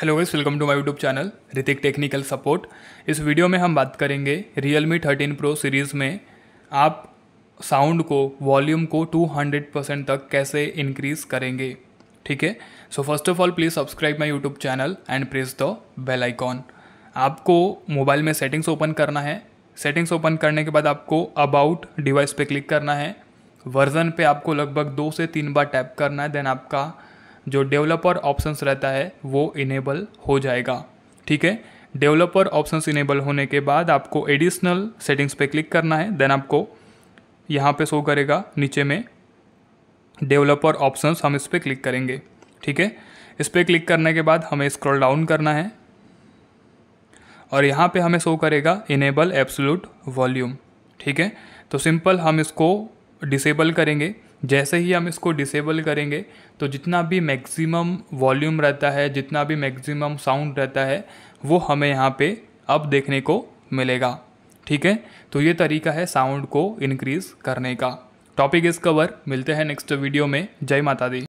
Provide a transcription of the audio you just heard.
hello guys welcome to my YouTube channel Hrithik technical support इस video में हम बात करेंगे Realme thirteen pro series में आप साउंड को वॉल्यूम को 200 परसेंट तक कैसे इंक्रीज़ करेंगे ठीक है so first of all please subscribe my YouTube channel and press the bell icon आपको मोबाइल में सेटिंग्स ओपन करना है सेटिंग्स ओपन करने के बाद आपको अबाउट डिवाइस पर क्लिक करना है वर्जन पे आपको लगभग दो से तीन बार टैप करना है देन आपका जो डेवलपर ऑप्शंस रहता है वो इनेबल हो जाएगा ठीक है डेवलपर ऑप्शंस इनेबल होने के बाद आपको एडिशनल सेटिंग्स पे क्लिक करना है देन आपको यहाँ पे शो करेगा नीचे में डेवलपर ऑप्शंस हम इस पर क्लिक करेंगे ठीक है इस पर क्लिक करने के बाद हमें स्क्रॉल डाउन करना है और यहाँ पे हमें शो करेगा इनेबल एब्सोलूट वॉल्यूम ठीक है तो सिंपल हम इसको डिसेबल करेंगे जैसे ही हम इसको डिसेबल करेंगे तो जितना भी मैक्सिमम वॉल्यूम रहता है जितना भी मैक्सिमम साउंड रहता है वो हमें यहाँ पे अब देखने को मिलेगा ठीक है तो ये तरीका है साउंड को इनक्रीज़ करने का टॉपिक इस कवर मिलते हैं नेक्स्ट वीडियो में जय माता दी